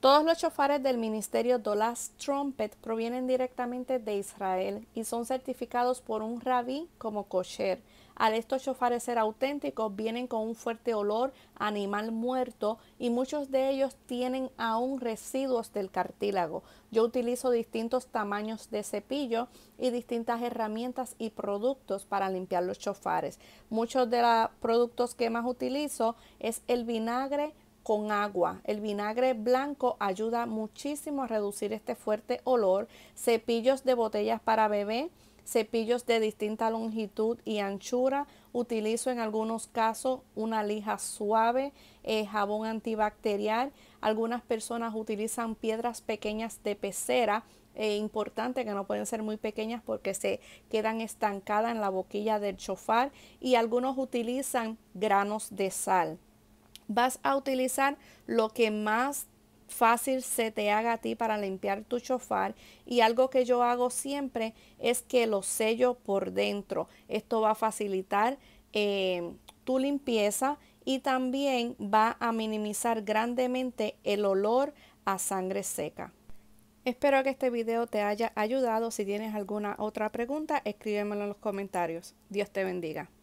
Todos los chofares del ministerio Dolas Trumpet provienen directamente de Israel y son certificados por un rabí como kosher. Al estos chofares ser auténticos, vienen con un fuerte olor animal muerto y muchos de ellos tienen aún residuos del cartílago. Yo utilizo distintos tamaños de cepillo y distintas herramientas y productos para limpiar los chofares. Muchos de los productos que más utilizo es el vinagre, con agua. El vinagre blanco ayuda muchísimo a reducir este fuerte olor. Cepillos de botellas para bebé, cepillos de distinta longitud y anchura. Utilizo en algunos casos una lija suave, eh, jabón antibacterial. Algunas personas utilizan piedras pequeñas de pecera. Eh, importante que no pueden ser muy pequeñas porque se quedan estancadas en la boquilla del chofar y algunos utilizan granos de sal vas a utilizar lo que más fácil se te haga a ti para limpiar tu chofar y algo que yo hago siempre es que lo sello por dentro. Esto va a facilitar eh, tu limpieza y también va a minimizar grandemente el olor a sangre seca. Espero que este video te haya ayudado. Si tienes alguna otra pregunta, escríbemelo en los comentarios. Dios te bendiga.